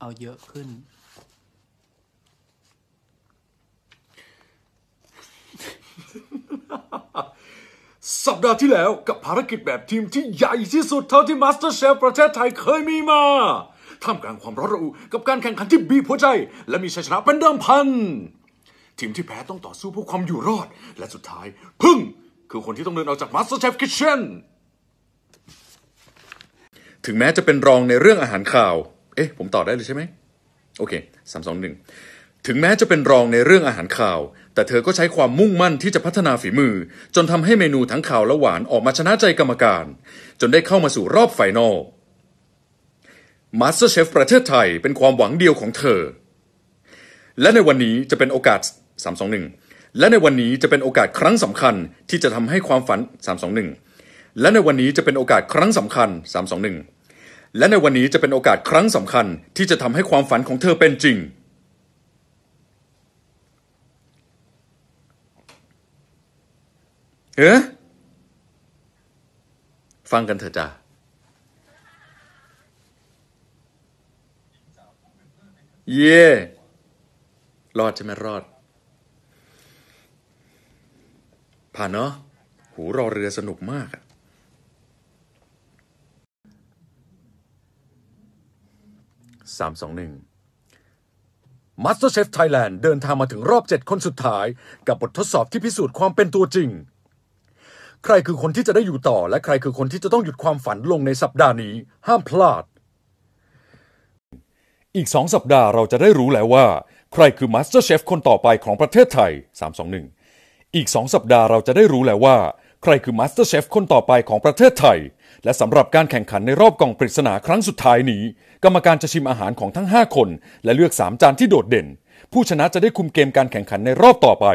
เอาเยอะขึ้น สัปดาห์ที่แล้วกับภารกิจแบบทีมที่ใหญ่ที่สุดเท่าที่มาสเตอร์เชฟประเทศไทยเคยมีมาท่ามกลางความร้อนระอุกับการแข่งขันที่บีบหัวใจ และมีชัยชนะเป็นเดิมพัน ทีมที่แพ้ต้องต่อสู้เพื่อความอยู่รอด และสุดท้ายพึ่งคือคนที่ต้องเดินออกจากม a สเตอร์เชฟคิ c เชนถึงแม้จะเป็นรองในเรื่องอาหารข่าวอ๊ะ ผมต่อได้เลยใช่ไหมโอเคสามสองหนึ่งถึงแม้จะเป็นรองในเรื่องอาหารข่าว แต่เธอก็ใช้ความมุ่งมั่นที่จะพัฒนาฝีมือ จนทำให้เมนูทั้งข่าวและหวานออกมาชนะใจกรรมการ จนได้เข้ามาสู่รอบไฟนอลมาสเตอร์เชฟประเทศไทยเป็นความหวังเดียวของเธอ และในวันนี้จะเป็นโอกาส 321 และในวันนี้จะเป็นโอกาสครั้งสำคัญที่จะทำให้ความฝัน 321 และในวันนี้จะเป็นโอกาสครั้งสำคัญ 321และในวันนี้จะเป็นโอกาสครั้งสำคัญ ที่จะทำให้ความฝันของเธอเป็นจริง เอ๊ะฟังกันเถอะจ้าเย่รอดใช่ไหมรอด ผ่านเนาะ หูรอเรือสนุกมากอะ321 Master Chef Thailand เดินทางมาถึงรอบ7คนสุดท้ายกับบททดสอบที่พิสูจน์ความเป็นตัวจริง ใครคือคนที่จะได้อยู่ต่อและใครคือคนที่จะต้องหยุดความฝันลงในสัปดาห์นี้ห้ามพลาดอีก2สัปดาห์เราจะได้รู้ แล้วว่า ใครคือ Master Chef คนต่อไปของประเทศไทย321อีก2สัปดาห์เราจะได้รู้แล้วว่า ใครคือ Master Chef คนต่อไปของประเทศไทยและสำหรับการแข่งขันในรอบกล่องปริศนาครั้งสุดท้ายนี้ กรรมการจะชิมอาหารของทั้ง 5 คน และเลือก 3 จานที่โดดเด่น ผู้ชนะจะได้คุมเกมการแข่งขันในรอบต่อไป